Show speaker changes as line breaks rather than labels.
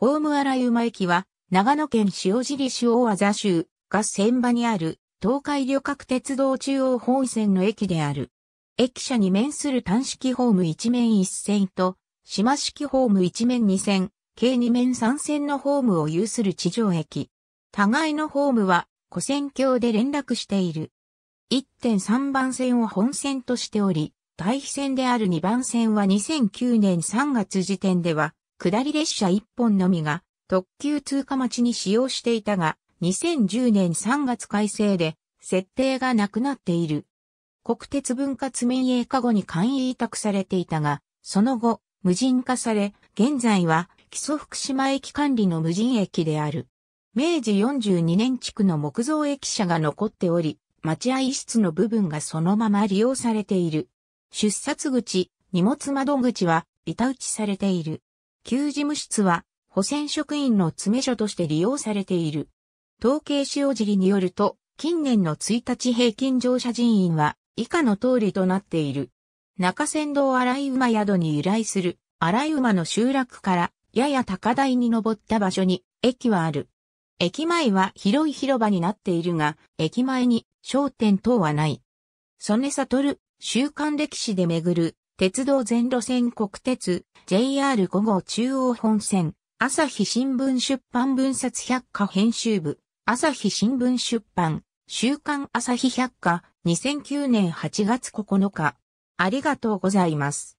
ホー
ム荒馬駅は、長野県塩尻市大和座州が戦場にある、東海旅客鉄道中央本線の駅である。駅舎に面する単式ホーム一面一線と、島式ホーム一面二線、計二面三線のホームを有する地上駅。互いのホームは、古線橋で連絡している。1.3番線を本線としており、対比線である2番線は2009年3月時点では、下り列車1本のみが特急通過待ちに使用していたが、2010年3月改正で設定がなくなっている。国鉄分割民営化後に簡易委託されていたが、その後、無人化され、現在は基礎福島駅管理の無人駅である。明治42年地区の木造駅舎が残っており、待合室の部分がそのまま利用されている。出札口、荷物窓口は板打ちされている。旧事務室は、保線職員の詰め所として利用されている。統計塩尻によると、近年の1日平均乗車人員は以下の通りとなっている。中山道荒井馬宿に由来する荒井馬の集落からやや高台に登った場所に駅はある。駅前は広い広場になっているが、駅前に商店等はない。曽根悟、週刊歴史で巡る鉄道全路線国鉄、JR5 号中央本線、朝日新聞出版分冊百科編集部、朝日新聞出版、週刊朝日百科、2009年8月9日。ありがとうござい
ます。